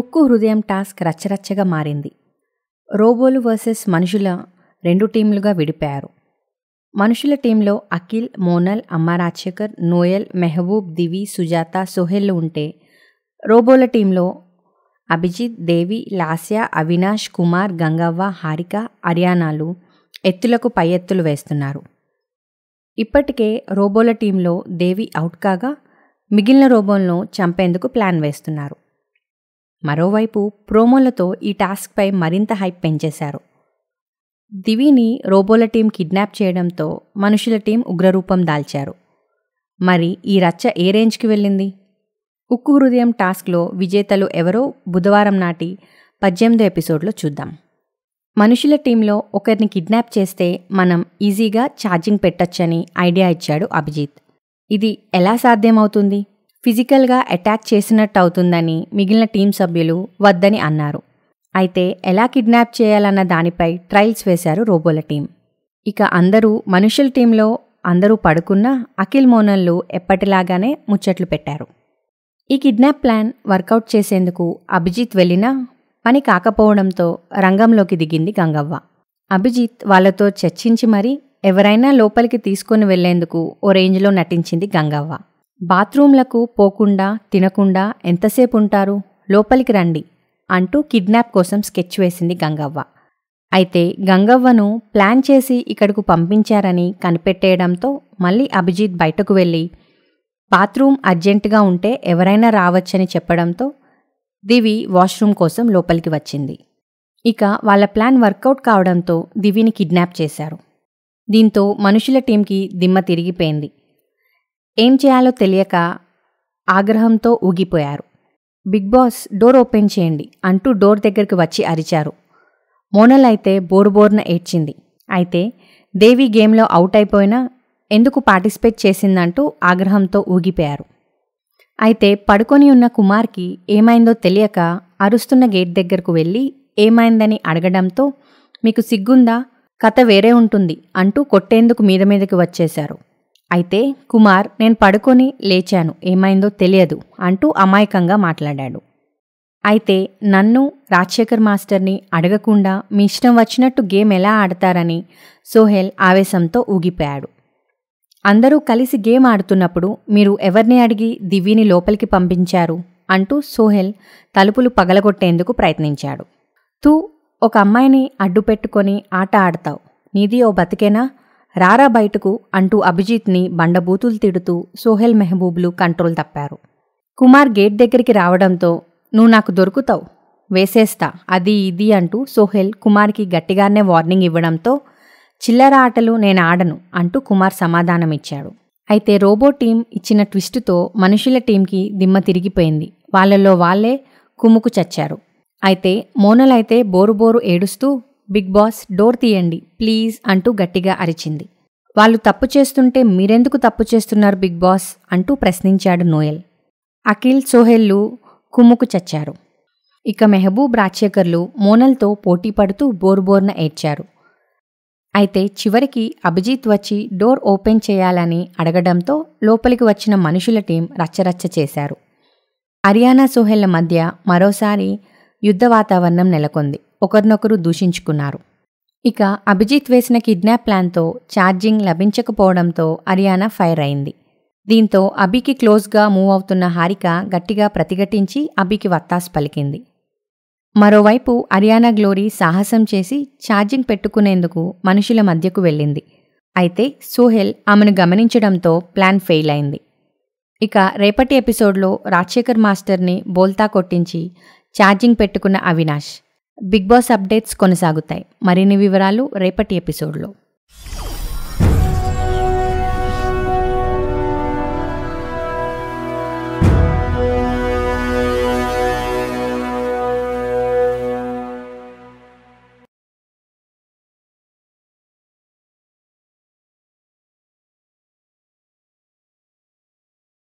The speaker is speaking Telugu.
ఉక్కు హృదయం టాస్క్ రచ్చరచ్చగా మారింది రోబోలు వర్సెస్ మనుషుల రెండు టీంలుగా విడిపోయారు మనుషుల టీంలో అఖిల్ మోనల్ అమ్మారాజశేఖర్ నోయల్ మెహబూబ్ దివి సుజాత సోహెల్ ఉంటే రోబోల టీంలో అభిజిత్ దేవి లాస్య అవినాష్ కుమార్ గంగవ్వ హారిక హర్యానాలు ఎత్తులకు పై ఎత్తులు వేస్తున్నారు ఇప్పటికే రోబోల టీంలో దేవి అవుట్ కాగా మిగిలిన రోబోలను చంపేందుకు ప్లాన్ వేస్తున్నారు మరోవైపు ప్రోమోలతో ఈ టాస్క్పై మరింత హైప్ పెంచేశారు దివిని రోబోల టీం కిడ్నాప్ చేయడంతో మనుషుల టీం ఉగ్రరూపం దాల్చారు మరి ఈ రచ్చ ఏ రేంజ్కి వెళ్ళింది ఉక్కు హృదయం టాస్క్లో విజేతలు ఎవరో బుధవారం నాటి పద్దెనిమిదో ఎపిసోడ్లో చూద్దాం మనుషుల టీంలో ఒకరిని కిడ్నాప్ చేస్తే మనం ఈజీగా ఛార్జింగ్ పెట్టచ్చని ఐడియా ఇచ్చాడు అభిజిత్ ఇది ఎలా సాధ్యమవుతుంది ఫిజికల్గా అటాక్ చేసినట్టు అవుతుందని మిగిలిన టీం సభ్యులు వద్దని అన్నారు అయితే ఎలా కిడ్నాప్ చేయాలన్న దానిపై ట్రయల్స్ వేశారు రోబోల టీం ఇక అందరూ మనుషుల టీంలో అందరూ పడుకున్న అఖిల్ మోనల్లు ఎప్పటిలాగానే ముచ్చట్లు పెట్టారు ఈ కిడ్నాప్ ప్లాన్ వర్కౌట్ చేసేందుకు అభిజిత్ వెళ్ళినా పని కాకపోవడంతో రంగంలోకి దిగింది గంగవ్వ అభిజిత్ వాళ్లతో చర్చించి మరీ ఎవరైనా లోపలికి తీసుకుని వెళ్లేందుకు ఓ రేంజ్లో నటించింది గంగవ్వ బాత్రూంలకు పోకుండా తినకుండా ఎంతసేపు ఉంటారు లోపలికి రండి అంటూ కిడ్నాప్ కోసం స్కెచ్ వేసింది గంగవ్వ అయితే గంగవ్వను ప్లాన్ చేసి ఇక్కడకు పంపించారని కనిపెట్టేయడంతో మళ్ళీ అభిజిత్ బయటకు వెళ్ళి బాత్రూమ్ అర్జెంటుగా ఉంటే ఎవరైనా రావచ్చని చెప్పడంతో దివి వాష్రూమ్ కోసం లోపలికి వచ్చింది ఇక వాళ్ళ ప్లాన్ వర్కౌట్ కావడంతో దివిని కిడ్నాప్ చేశారు దీంతో మనుషుల టీంకి దిమ్మ తిరిగిపోయింది ఏం చేయాలో తెలియక ఆగ్రహంతో ఊగిపోయారు బిగ్ బాస్ డోర్ ఓపెన్ చేయండి అంటూ డోర్ దగ్గరికి వచ్చి అరిచారు మోనల్ అయితే బోర్బోర్న ఏడ్చింది అయితే దేవి గేమ్లో అవుట్ అయిపోయినా ఎందుకు పార్టిసిపేట్ చేసిందంటూ ఆగ్రహంతో ఊగిపోయారు అయితే పడుకొని ఉన్న కుమార్కి ఏమైందో తెలియక అరుస్తున్న గేట్ దగ్గరకు వెళ్ళి ఏమైందని అడగడంతో మీకు సిగ్గుందా కథ వేరే ఉంటుంది అంటూ కొట్టేందుకు మీద మీదకి వచ్చేశారు అయితే కుమార్ నేను పడుకొని లేచాను ఏమైందో తెలియదు అంటూ అమాయకంగా మాట్లాడాడు అయితే నన్ను రాజశేఖర్ మాస్టర్ని అడగకుండా మీ ఇష్టం వచ్చినట్టు గేమ్ ఎలా ఆడతారని సోహెల్ ఆవేశంతో ఊగిపోయాడు అందరూ కలిసి గేమ్ ఆడుతున్నప్పుడు మీరు ఎవరిని అడిగి దివ్యని లోపలికి పంపించారు అంటూ సోహెల్ తలుపులు పగలగొట్టేందుకు ప్రయత్నించాడు తూ ఒక అమ్మాయిని అడ్డు పెట్టుకొని ఆట ఆడతావు నీది ఓ బతికేనా రారా బయటకు అంటూ అభిజిత్ని బండబూతులు తిడుతూ సోహెల్ మెహబూబ్లు కంట్రోల్ తప్పారు కుమార్ గేట్ దగ్గరికి రావడంతో నువ్వు నాకు దొరుకుతావు వేసేస్తా అది ఇది అంటూ సోహెల్ కుమార్కి గట్టిగానే వార్నింగ్ ఇవ్వడంతో చిల్లర ఆటలు నేను ఆడను అంటూ కుమార్ సమాధానమిచ్చాడు అయితే రోబో టీం ఇచ్చిన ట్విస్టుతో మనుషుల టీంకి దిమ్మ తిరిగిపోయింది వాళ్ళలో వాళ్ళే కుమ్ముకు చచ్చారు అయితే మోనలైతే బోరుబోరు ఏడుస్తూ బిగ్ బాస్ డోర్ తీయండి ప్లీజ్ అంటూ గట్టిగా అరిచింది వాళ్ళు తప్పు చేస్తుంటే మీరెందుకు తప్పు చేస్తున్నారు బిగ్ బాస్ అంటూ ప్రశ్నించాడు నోయల్ అఖిల్ సోహెల్లు కుమ్ముకు చచ్చారు ఇక మెహబూబ్ రాజశేఖర్లు మోనల్తో పోటీ పడుతూ బోర్బోర్న ఏడ్చారు అయితే చివరికి అభిజిత్ వచ్చి డోర్ ఓపెన్ చేయాలని అడగడంతో లోపలికి వచ్చిన మనుషుల టీం రచ్చరచ్చ చేశారు హర్యానా సోహెళ్ల మధ్య మరోసారి యుద్ధ వాతావరణం నెలకొంది ఒకరినొకరు దూషించుకున్నారు ఇక అభిజిత్ వేసిన కిడ్నాప్ ప్లాన్తో ఛార్జింగ్ లభించకపోవడంతో అరియానా ఫైర్ అయింది దీంతో అభికి క్లోజ్గా మూవ్ అవుతున్న హారిక గట్టిగా ప్రతిఘటించి అభికి వత్తాస్ పలికింది మరోవైపు అరియానా గ్లోరీ సాహసం చేసి ఛార్జింగ్ పెట్టుకునేందుకు మనుషుల మధ్యకు వెళ్ళింది అయితే సోహెల్ ఆమెను గమనించడంతో ప్లాన్ ఫెయిల్ అయింది ఇక రేపటి ఎపిసోడ్లో రాజశేఖర్ మాస్టర్ని బోల్తా కొట్టించి ఛార్జింగ్ పెట్టుకున్న అవినాష్ బిగ్ బాస్ అప్డేట్స్ కొనసాగుతాయి మరిన్ని వివరాలు రేపటి ఎపిసోడ్లో